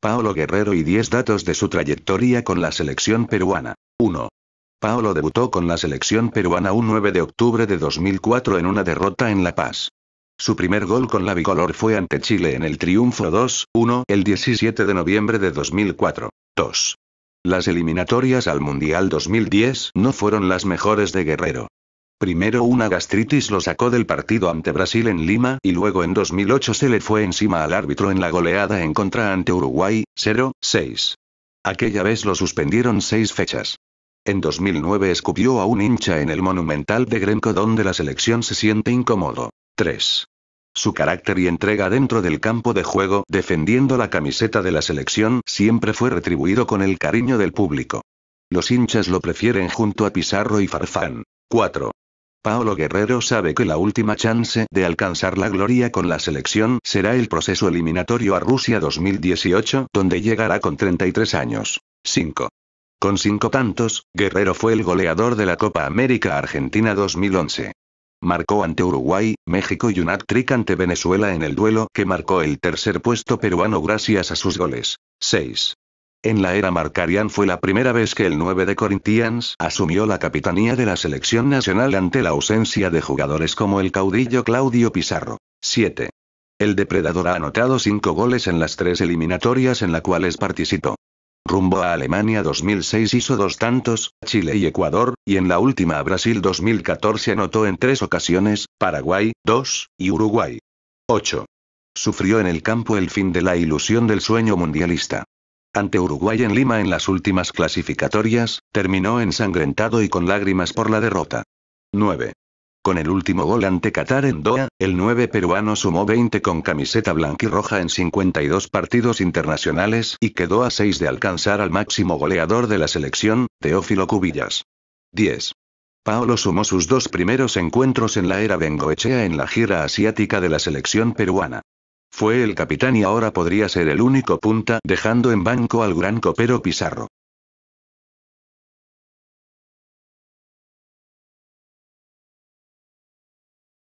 Paolo Guerrero y 10 datos de su trayectoria con la selección peruana. 1. Paolo debutó con la selección peruana un 9 de octubre de 2004 en una derrota en La Paz. Su primer gol con la bicolor fue ante Chile en el triunfo 2-1 el 17 de noviembre de 2004. 2. Las eliminatorias al Mundial 2010 no fueron las mejores de Guerrero. Primero una gastritis lo sacó del partido ante Brasil en Lima y luego en 2008 se le fue encima al árbitro en la goleada en contra ante Uruguay, 0-6. Aquella vez lo suspendieron seis fechas. En 2009 escupió a un hincha en el Monumental de Grenco donde la selección se siente incómodo. 3. Su carácter y entrega dentro del campo de juego, defendiendo la camiseta de la selección, siempre fue retribuido con el cariño del público. Los hinchas lo prefieren junto a Pizarro y Farfán. 4. Paolo Guerrero sabe que la última chance de alcanzar la gloria con la selección será el proceso eliminatorio a Rusia 2018, donde llegará con 33 años. 5. Con cinco tantos, Guerrero fue el goleador de la Copa América Argentina 2011. Marcó ante Uruguay, México y un ante Venezuela en el duelo que marcó el tercer puesto peruano gracias a sus goles. 6. En la era Marcarian fue la primera vez que el 9 de Corinthians asumió la capitanía de la selección nacional ante la ausencia de jugadores como el caudillo Claudio Pizarro. 7. El depredador ha anotado 5 goles en las tres eliminatorias en las cuales participó. Rumbo a Alemania 2006 hizo dos tantos, Chile y Ecuador, y en la última a Brasil 2014 anotó en tres ocasiones, Paraguay, 2, y Uruguay. 8. Sufrió en el campo el fin de la ilusión del sueño mundialista ante Uruguay en Lima en las últimas clasificatorias, terminó ensangrentado y con lágrimas por la derrota. 9. Con el último gol ante Qatar en Doha, el 9 peruano sumó 20 con camiseta blanquirroja en 52 partidos internacionales y quedó a 6 de alcanzar al máximo goleador de la selección, Teófilo Cubillas. 10. Paolo sumó sus dos primeros encuentros en la era Bengoechea en la gira asiática de la selección peruana. Fue el capitán y ahora podría ser el único punta dejando en banco al gran copero Pizarro.